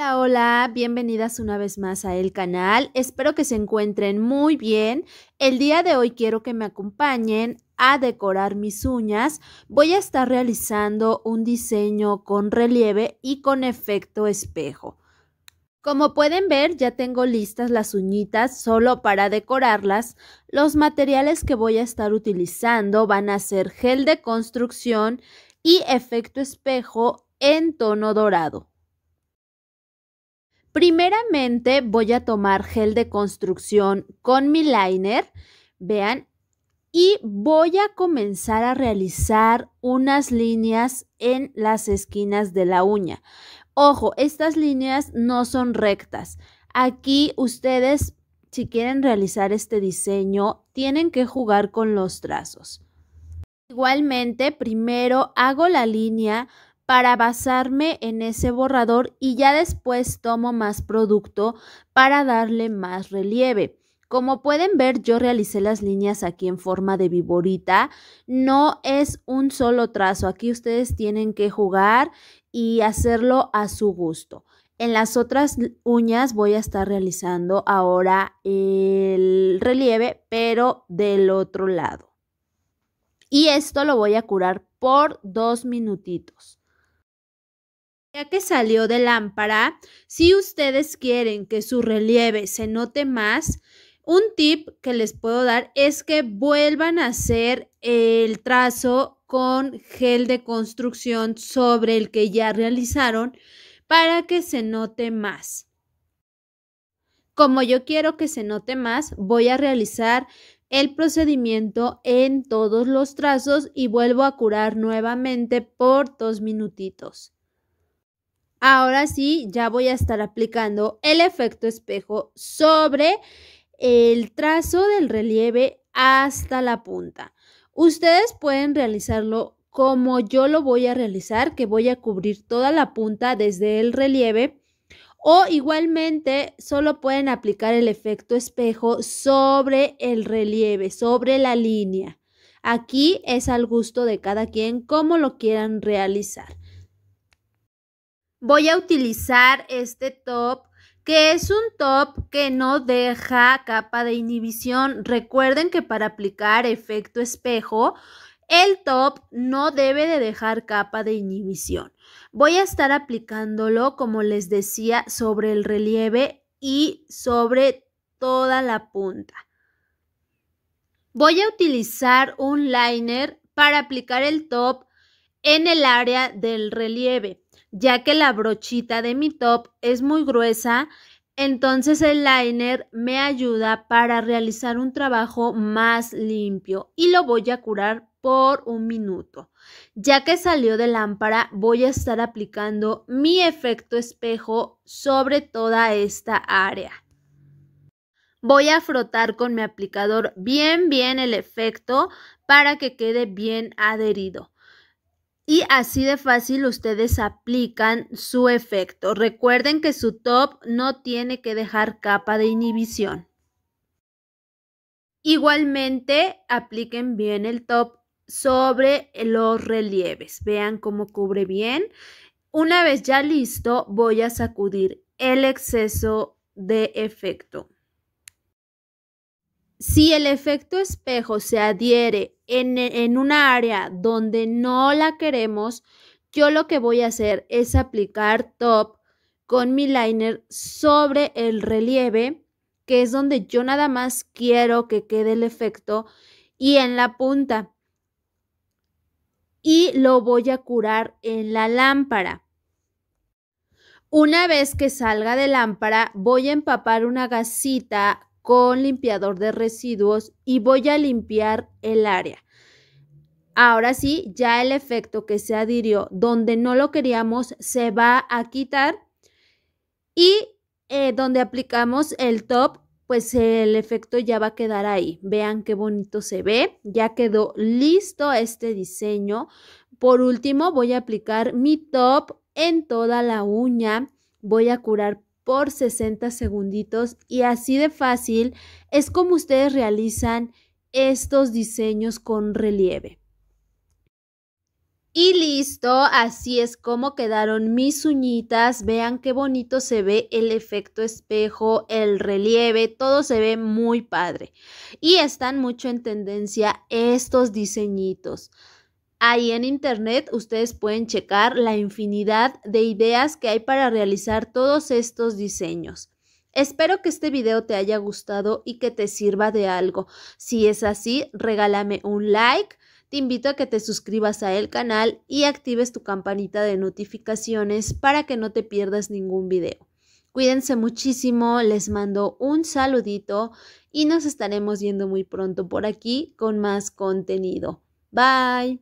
Hola, hola, bienvenidas una vez más a el canal. Espero que se encuentren muy bien. El día de hoy quiero que me acompañen a decorar mis uñas. Voy a estar realizando un diseño con relieve y con efecto espejo. Como pueden ver, ya tengo listas las uñitas solo para decorarlas. Los materiales que voy a estar utilizando van a ser gel de construcción y efecto espejo en tono dorado. Primeramente voy a tomar gel de construcción con mi liner, vean, y voy a comenzar a realizar unas líneas en las esquinas de la uña. Ojo, estas líneas no son rectas. Aquí ustedes, si quieren realizar este diseño, tienen que jugar con los trazos. Igualmente, primero hago la línea para basarme en ese borrador y ya después tomo más producto para darle más relieve. Como pueden ver, yo realicé las líneas aquí en forma de viborita. No es un solo trazo. Aquí ustedes tienen que jugar y hacerlo a su gusto. En las otras uñas voy a estar realizando ahora el relieve, pero del otro lado. Y esto lo voy a curar por dos minutitos. Ya que salió de lámpara, si ustedes quieren que su relieve se note más, un tip que les puedo dar es que vuelvan a hacer el trazo con gel de construcción sobre el que ya realizaron para que se note más. Como yo quiero que se note más, voy a realizar el procedimiento en todos los trazos y vuelvo a curar nuevamente por dos minutitos ahora sí ya voy a estar aplicando el efecto espejo sobre el trazo del relieve hasta la punta. Ustedes pueden realizarlo como yo lo voy a realizar, que voy a cubrir toda la punta desde el relieve. O igualmente solo pueden aplicar el efecto espejo sobre el relieve, sobre la línea. Aquí es al gusto de cada quien como lo quieran realizar voy a utilizar este top que es un top que no deja capa de inhibición. Recuerden que para aplicar efecto espejo, el top no debe de dejar capa de inhibición. Voy a estar aplicándolo, como les decía, sobre el relieve y sobre toda la punta. Voy a utilizar un liner para aplicar el top en el área del relieve, ya que la brochita de mi top es muy gruesa, entonces el liner me ayuda para realizar un trabajo más limpio y lo voy a curar por un minuto. Ya que salió de lámpara, voy a estar aplicando mi efecto espejo sobre toda esta área. Voy a frotar con mi aplicador bien bien el efecto para que quede bien adherido. Y así de fácil ustedes aplican su efecto. Recuerden que su top no tiene que dejar capa de inhibición. Igualmente, apliquen bien el top sobre los relieves. Vean cómo cubre bien. Una vez ya listo, voy a sacudir el exceso de efecto. Si el efecto espejo se adhiere en, un área donde no la queremos, yo lo que voy a hacer es aplicar top con mi liner sobre el relieve, que es donde yo nada más quiero que quede el efecto, y en la punta. Y lo voy a curar en la lámpara. Una vez que salga de lámpara, voy a empapar una gasita con limpiador de residuos y voy a limpiar el área. Ahora sí, ya el efecto que se adhirió donde no lo queríamos se va a quitar y eh, donde aplicamos el top, pues el efecto ya va a quedar ahí. Vean qué bonito se ve. Ya quedó listo este diseño. Por último, voy a aplicar mi top en toda la uña. Voy a curar por 60 segunditos y así de fácil es como ustedes realizan estos diseños con relieve. Y listo, así es como quedaron mis uñitas. Vean qué bonito se ve el efecto espejo, el relieve, todo se ve muy padre. Y están mucho en tendencia estos diseñitos. Ahí en Internet ustedes pueden checar la infinidad de ideas que hay para realizar todos estos diseños. Espero que este video te haya gustado y que te sirva de algo. Si es así, regálame un like. Te invito a que te suscribas a el canal y actives tu campanita de notificaciones para que no te pierdas ningún video. Cuídense muchísimo, les mando un saludito y nos estaremos viendo muy pronto por aquí con más contenido. Bye.